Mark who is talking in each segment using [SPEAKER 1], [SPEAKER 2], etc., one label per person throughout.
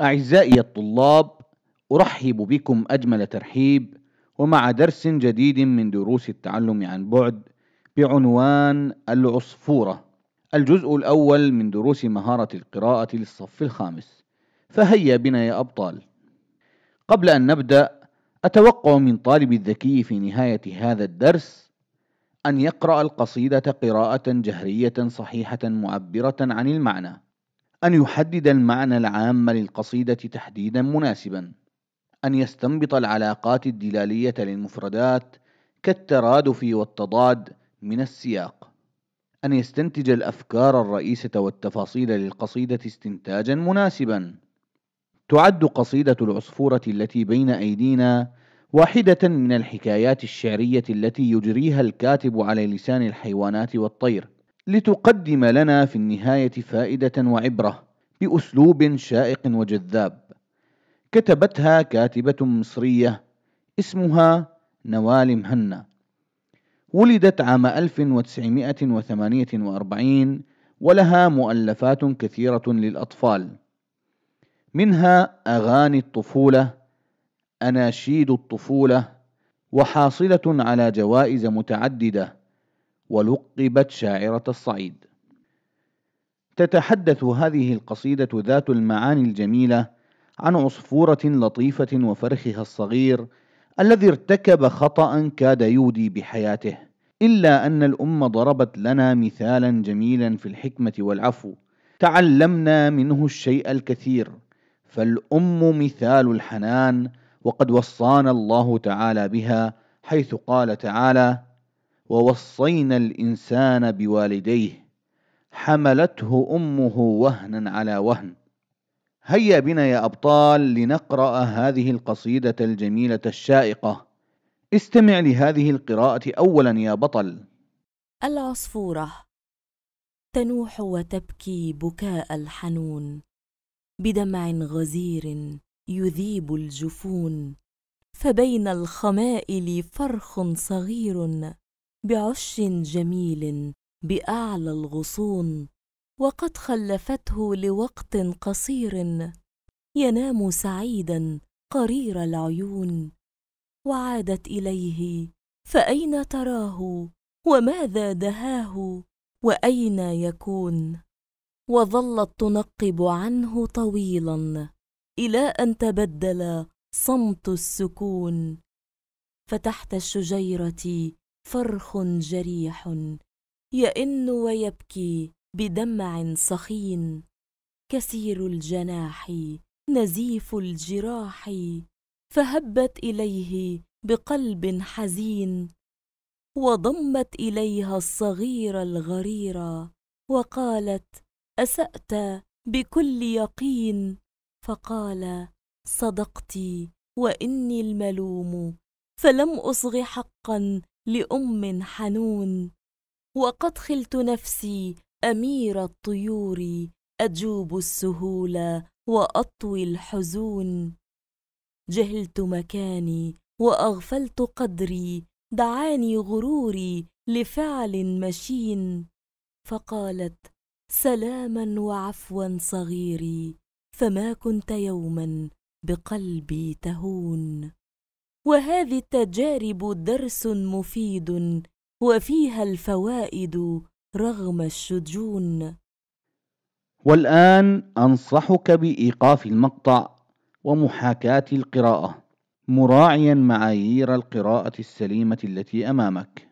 [SPEAKER 1] أعزائي الطلاب أرحب بكم أجمل ترحيب ومع درس جديد من دروس التعلم عن بعد بعنوان العصفورة الجزء الأول من دروس مهارة القراءة للصف الخامس فهيا بنا يا أبطال قبل أن نبدأ أتوقع من طالب الذكي في نهاية هذا الدرس أن يقرأ القصيدة قراءة جهرية صحيحة معبرة عن المعنى أن يحدد المعنى العام للقصيدة تحديدا مناسبا أن يستنبط العلاقات الدلالية للمفردات كالترادف والتضاد من السياق أن يستنتج الأفكار الرئيسة والتفاصيل للقصيدة استنتاجا مناسبا تعد قصيدة العصفورة التي بين أيدينا واحدة من الحكايات الشعرية التي يجريها الكاتب على لسان الحيوانات والطير لتقدم لنا في النهاية فائدة وعبرة بأسلوب شائق وجذاب كتبتها كاتبة مصرية اسمها نوال مهنا ولدت عام 1948 ولها مؤلفات كثيرة للأطفال منها أغاني الطفولة أناشيد الطفولة وحاصلة على جوائز متعددة ولقبت شاعرة الصعيد تتحدث هذه القصيدة ذات المعاني الجميلة عن عصفورة لطيفة وفرخها الصغير الذي ارتكب خطأ كاد يودي بحياته إلا أن الأم ضربت لنا مثالا جميلا في الحكمة والعفو تعلمنا منه الشيء الكثير فالأم مثال الحنان وقد وصانا الله تعالى بها حيث قال تعالى ووصينا الانسان بوالديه حملته امه وهنا على وهن هيا بنا يا ابطال لنقرا هذه القصيده الجميله الشائقه استمع لهذه القراءه اولا يا بطل
[SPEAKER 2] العصفوره تنوح وتبكي بكاء الحنون بدمع غزير يذيب الجفون فبين الخمائل فرخ صغير بعش جميل باعلى الغصون وقد خلفته لوقت قصير ينام سعيدا قرير العيون وعادت اليه فاين تراه وماذا دهاه واين يكون وظلت تنقب عنه طويلا الى ان تبدل صمت السكون فتحت الشجيره فرخ جريح يئن ويبكي بدمع صخين كثير الجناح نزيف الجراح فهبت اليه بقلب حزين وضمت اليها الصغير الغرير وقالت اسات بكل يقين فقال صدقت واني الملوم فلم اصغ حقا لأم حنون وقد خلت نفسي أمير الطيور أجوب السهول وأطوي الحزون جهلت مكاني وأغفلت قدري دعاني غروري لفعل مشين فقالت سلاما وعفوا صغيري فما كنت يوما بقلبي تهون وهذه التجارب درس مفيد وفيها الفوائد رغم الشجون
[SPEAKER 1] والآن أنصحك بإيقاف المقطع ومحاكاة القراءة مراعيا معايير القراءة السليمة التي أمامك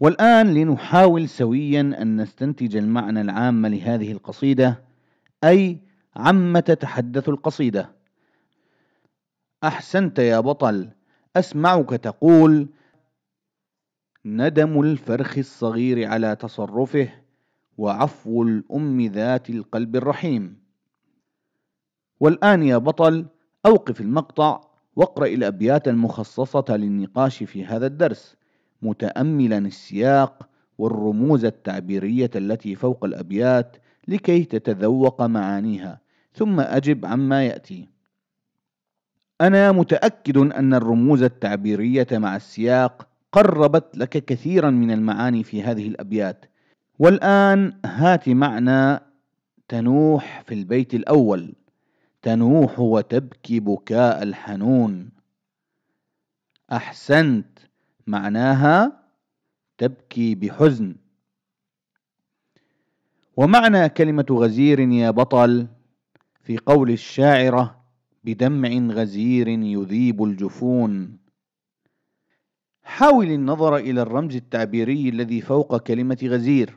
[SPEAKER 1] والآن لنحاول سويا أن نستنتج المعنى العام لهذه القصيدة أي عما تتحدث القصيدة أحسنت يا بطل أسمعك تقول ندم الفرخ الصغير على تصرفه وعفو الأم ذات القلب الرحيم والآن يا بطل أوقف المقطع واقرأ الأبيات المخصصة للنقاش في هذا الدرس متأملا السياق والرموز التعبيرية التي فوق الأبيات لكي تتذوق معانيها ثم أجب عما يأتي أنا متأكد أن الرموز التعبيرية مع السياق قربت لك كثيرا من المعاني في هذه الأبيات والآن هات معنى تنوح في البيت الأول تنوح وتبكي بكاء الحنون أحسنت معناها تبكي بحزن ومعنى كلمة غزير يا بطل في قول الشاعرة بدمع غزير يذيب الجفون حاول النظر إلى الرمز التعبيري الذي فوق كلمة غزير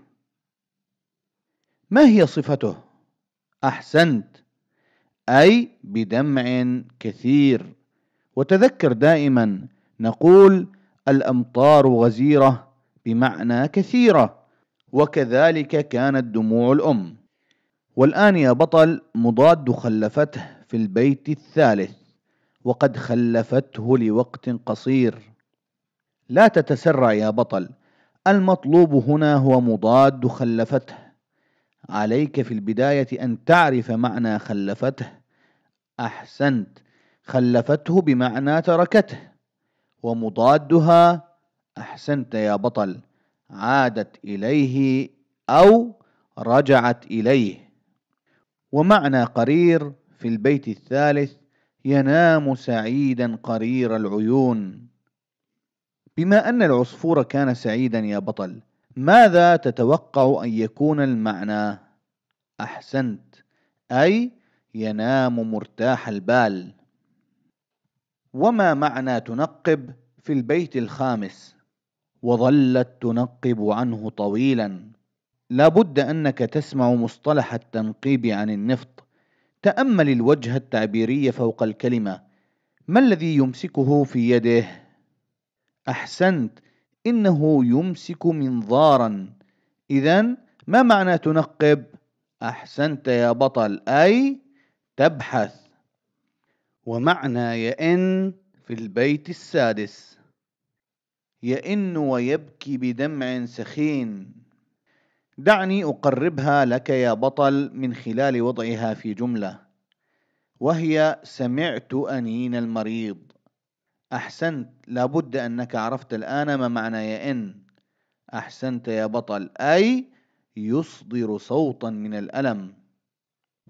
[SPEAKER 1] ما هي صفته؟ أحسنت أي بدمع كثير وتذكر دائما نقول الأمطار غزيرة بمعنى كثيرة وكذلك كانت دموع الأم والآن يا بطل مضاد خلفته في البيت الثالث وقد خلفته لوقت قصير لا تتسرع يا بطل المطلوب هنا هو مضاد خلفته عليك في البدايه ان تعرف معنى خلفته احسنت خلفته بمعنى تركته ومضادها احسنت يا بطل عادت اليه او رجعت اليه ومعنى قرير في البيت الثالث ينام سعيدا قرير العيون بما ان العصفور كان سعيدا يا بطل ماذا تتوقع ان يكون المعنى احسنت اي ينام مرتاح البال وما معنى تنقب في البيت الخامس وظلت تنقب عنه طويلا لابد انك تسمع مصطلح التنقيب عن النفط تأمل الوجه التعبيري فوق الكلمة ما الذي يمسكه في يده؟ أحسنت إنه يمسك منظارا إذا ما معنى تنقب؟ أحسنت يا بطل أي تبحث ومعنى يئن في البيت السادس يئن ويبكي بدمع سخين دعني اقربها لك يا بطل من خلال وضعها في جمله وهي سمعت انين المريض احسنت لابد انك عرفت الان ما معنى يا ان احسنت يا بطل اي يصدر صوتا من الالم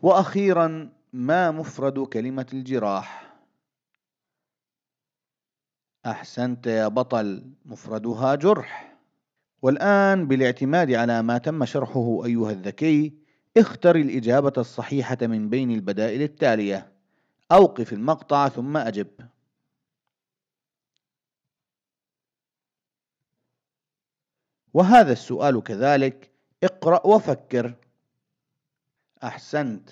[SPEAKER 1] واخيرا ما مفرد كلمه الجراح احسنت يا بطل مفردها جرح والآن بالاعتماد على ما تم شرحه أيها الذكي اختر الإجابة الصحيحة من بين البدائل التالية أوقف المقطع ثم أجب وهذا السؤال كذلك اقرأ وفكر أحسنت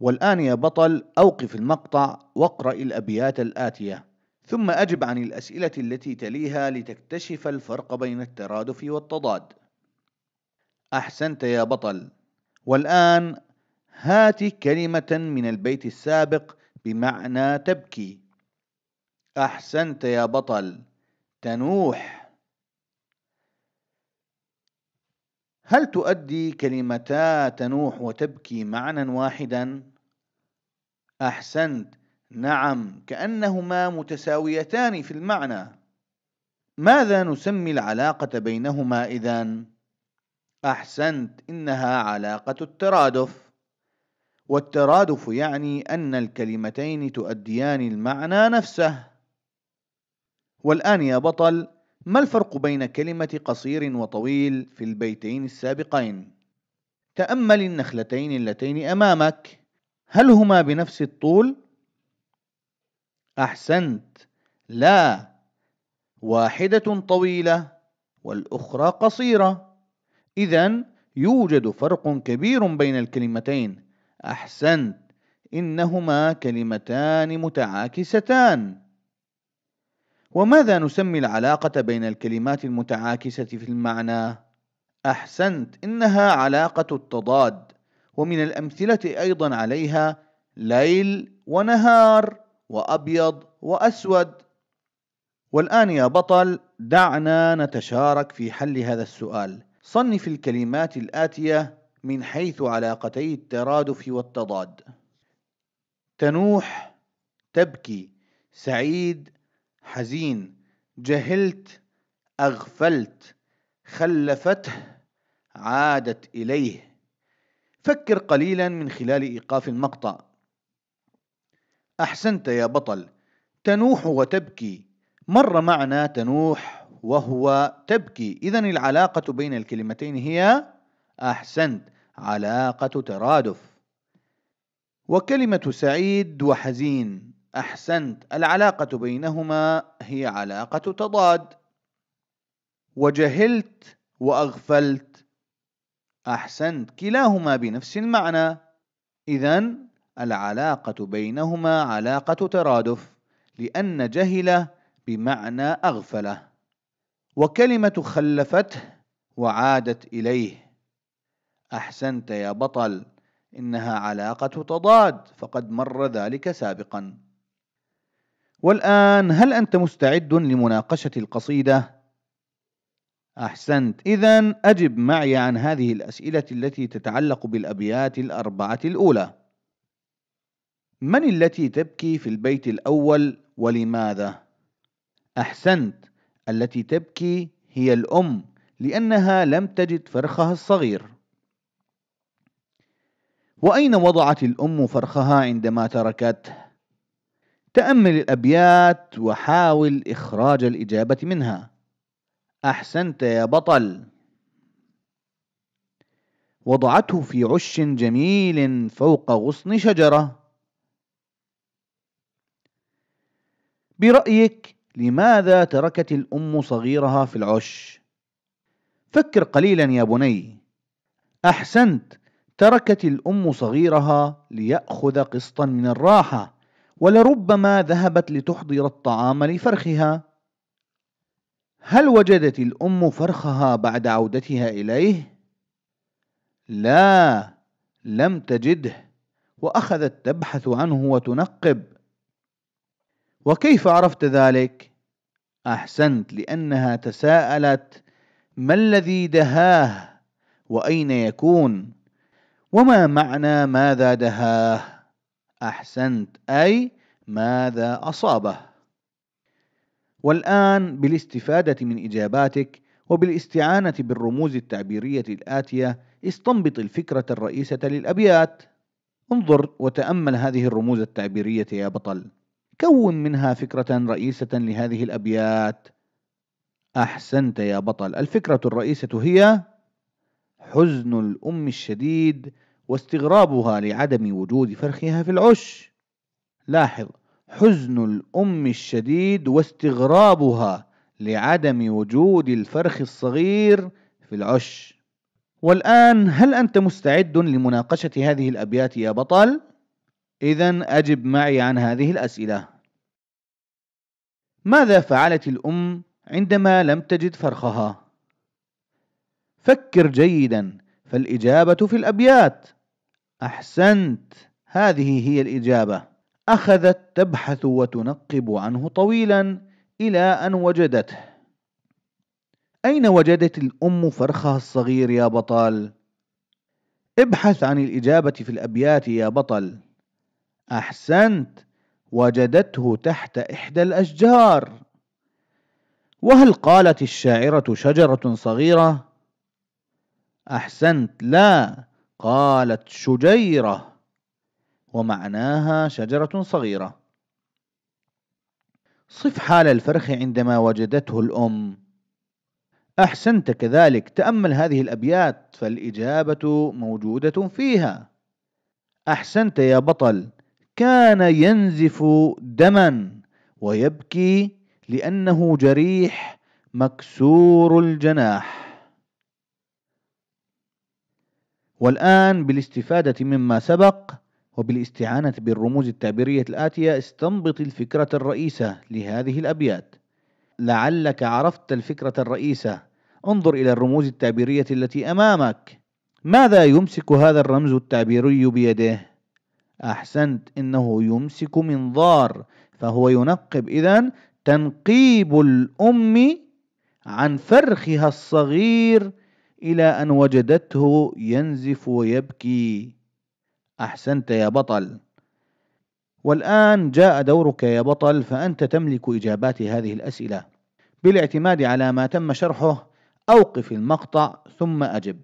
[SPEAKER 1] والآن يا بطل أوقف المقطع واقرأ الأبيات الآتية ثم أجب عن الأسئلة التي تليها لتكتشف الفرق بين الترادف والتضاد. أحسنت يا بطل. والآن هات كلمة من البيت السابق بمعنى تبكي. أحسنت يا بطل. تنوح. هل تؤدي كلمتا تنوح وتبكي معنى واحدا؟ أحسنت. نعم كأنهما متساويتان في المعنى ماذا نسمي العلاقة بينهما إذا؟ أحسنت إنها علاقة الترادف والترادف يعني أن الكلمتين تؤديان المعنى نفسه والآن يا بطل ما الفرق بين كلمة قصير وطويل في البيتين السابقين؟ تأمل النخلتين اللتين أمامك هل هما بنفس الطول؟ أحسنت لا واحدة طويلة والأخرى قصيرة إذا يوجد فرق كبير بين الكلمتين أحسنت إنهما كلمتان متعاكستان وماذا نسمي العلاقة بين الكلمات المتعاكسة في المعنى؟ أحسنت إنها علاقة التضاد ومن الأمثلة أيضا عليها ليل ونهار وأبيض وأسود والآن يا بطل دعنا نتشارك في حل هذا السؤال صنف الكلمات الآتية من حيث علاقتي الترادف والتضاد تنوح تبكي سعيد حزين جهلت أغفلت خلفته عادت إليه فكر قليلا من خلال إيقاف المقطع أحسنت يا بطل تنوح وتبكي مر معنا تنوح وهو تبكي إذا العلاقة بين الكلمتين هي أحسنت علاقة ترادف وكلمة سعيد وحزين أحسنت العلاقة بينهما هي علاقة تضاد وجهلت وأغفلت أحسنت كلاهما بنفس المعنى إذا العلاقة بينهما علاقة ترادف لأن جهل بمعنى أغفله وكلمة خلفته وعادت إليه أحسنت يا بطل إنها علاقة تضاد فقد مر ذلك سابقا والآن هل أنت مستعد لمناقشة القصيدة؟ أحسنت إذا أجب معي عن هذه الأسئلة التي تتعلق بالأبيات الأربعة الأولى من التي تبكي في البيت الأول ولماذا؟ أحسنت، التي تبكي هي الأم لأنها لم تجد فرخها الصغير. وأين وضعت الأم فرخها عندما تركته؟ تأمل الأبيات وحاول إخراج الإجابة منها. أحسنت يا بطل. وضعته في عش جميل فوق غصن شجره برأيك لماذا تركت الأم صغيرها في العش؟ فكر قليلا يا بني أحسنت تركت الأم صغيرها ليأخذ قسطا من الراحة ولربما ذهبت لتحضر الطعام لفرخها هل وجدت الأم فرخها بعد عودتها إليه؟ لا لم تجده وأخذت تبحث عنه وتنقب وكيف عرفت ذلك احسنت لانها تساءلت ما الذي دهاه واين يكون وما معنى ماذا دهاه احسنت اي ماذا اصابه والان بالاستفاده من اجاباتك وبالاستعانه بالرموز التعبيريه الاتيه استنبط الفكره الرئيسه للابيات انظر وتامل هذه الرموز التعبيريه يا بطل كون منها فكرة رئيسة لهذه الأبيات أحسنت يا بطل الفكرة الرئيسة هي حزن الأم الشديد واستغرابها لعدم وجود فرخها في العش لاحظ حزن الأم الشديد واستغرابها لعدم وجود الفرخ الصغير في العش والآن هل أنت مستعد لمناقشة هذه الأبيات يا بطل؟ إذا أجب معي عن هذه الأسئلة ماذا فعلت الأم عندما لم تجد فرخها؟ فكر جيدا فالإجابة في الأبيات أحسنت هذه هي الإجابة أخذت تبحث وتنقب عنه طويلا إلى أن وجدته أين وجدت الأم فرخها الصغير يا بطل؟ ابحث عن الإجابة في الأبيات يا بطل احسنت وجدته تحت احدى الاشجار وهل قالت الشاعره شجره صغيره احسنت لا قالت شجيره ومعناها شجره صغيره صف حال الفرخ عندما وجدته الام احسنت كذلك تامل هذه الابيات فالاجابه موجوده فيها احسنت يا بطل كان ينزف دما ويبكي لأنه جريح مكسور الجناح والآن بالاستفادة مما سبق وبالاستعانة بالرموز التعبيرية الآتية استنبط الفكرة الرئيسة لهذه الأبيات لعلك عرفت الفكرة الرئيسة انظر إلى الرموز التعبيرية التي أمامك ماذا يمسك هذا الرمز التعبيري بيده؟ أحسنت إنه يمسك منظار فهو ينقب إذا تنقيب الأم عن فرخها الصغير إلى أن وجدته ينزف ويبكي أحسنت يا بطل والآن جاء دورك يا بطل فأنت تملك إجابات هذه الأسئلة بالاعتماد على ما تم شرحه أوقف المقطع ثم أجب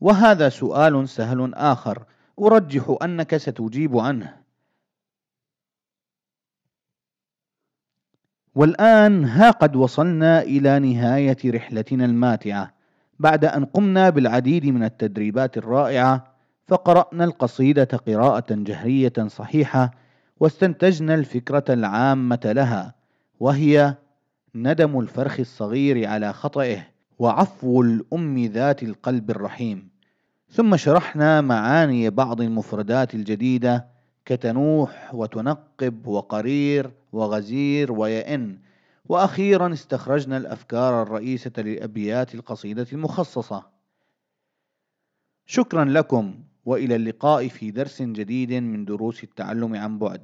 [SPEAKER 1] وهذا سؤال سهل آخر أرجح أنك ستجيب عنه والآن ها قد وصلنا إلى نهاية رحلتنا الماتعة بعد أن قمنا بالعديد من التدريبات الرائعة فقرأنا القصيدة قراءة جهرية صحيحة واستنتجنا الفكرة العامة لها وهي ندم الفرخ الصغير على خطئه وعفو الأم ذات القلب الرحيم ثم شرحنا معاني بعض المفردات الجديدة كتنوح وتنقب وقرير وغزير ويئن وأخيرا استخرجنا الأفكار الرئيسة لأبيات القصيدة المخصصة شكرا لكم وإلى اللقاء في درس جديد من دروس التعلم عن بعد